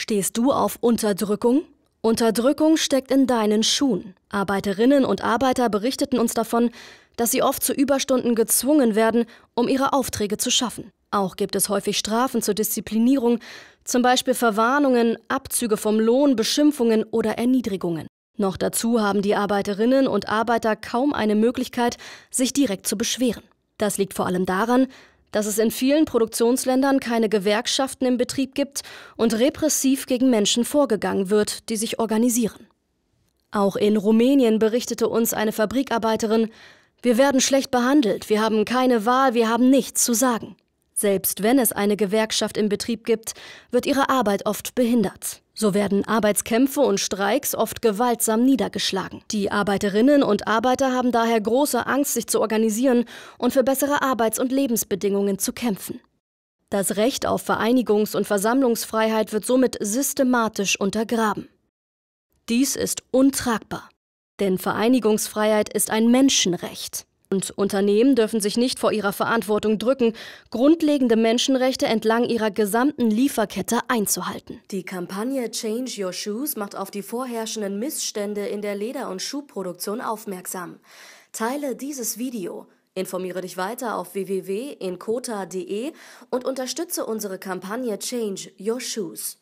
Stehst du auf Unterdrückung? Unterdrückung steckt in deinen Schuhen. Arbeiterinnen und Arbeiter berichteten uns davon, dass sie oft zu Überstunden gezwungen werden, um ihre Aufträge zu schaffen. Auch gibt es häufig Strafen zur Disziplinierung, zum Beispiel Verwarnungen, Abzüge vom Lohn, Beschimpfungen oder Erniedrigungen. Noch dazu haben die Arbeiterinnen und Arbeiter kaum eine Möglichkeit, sich direkt zu beschweren. Das liegt vor allem daran, dass es in vielen Produktionsländern keine Gewerkschaften im Betrieb gibt und repressiv gegen Menschen vorgegangen wird, die sich organisieren. Auch in Rumänien berichtete uns eine Fabrikarbeiterin, wir werden schlecht behandelt, wir haben keine Wahl, wir haben nichts zu sagen. Selbst wenn es eine Gewerkschaft im Betrieb gibt, wird ihre Arbeit oft behindert. So werden Arbeitskämpfe und Streiks oft gewaltsam niedergeschlagen. Die Arbeiterinnen und Arbeiter haben daher große Angst, sich zu organisieren und für bessere Arbeits- und Lebensbedingungen zu kämpfen. Das Recht auf Vereinigungs- und Versammlungsfreiheit wird somit systematisch untergraben. Dies ist untragbar, denn Vereinigungsfreiheit ist ein Menschenrecht. Und Unternehmen dürfen sich nicht vor ihrer Verantwortung drücken, grundlegende Menschenrechte entlang ihrer gesamten Lieferkette einzuhalten. Die Kampagne Change Your Shoes macht auf die vorherrschenden Missstände in der Leder- und Schuhproduktion aufmerksam. Teile dieses Video. Informiere dich weiter auf www.incota.de und unterstütze unsere Kampagne Change Your Shoes.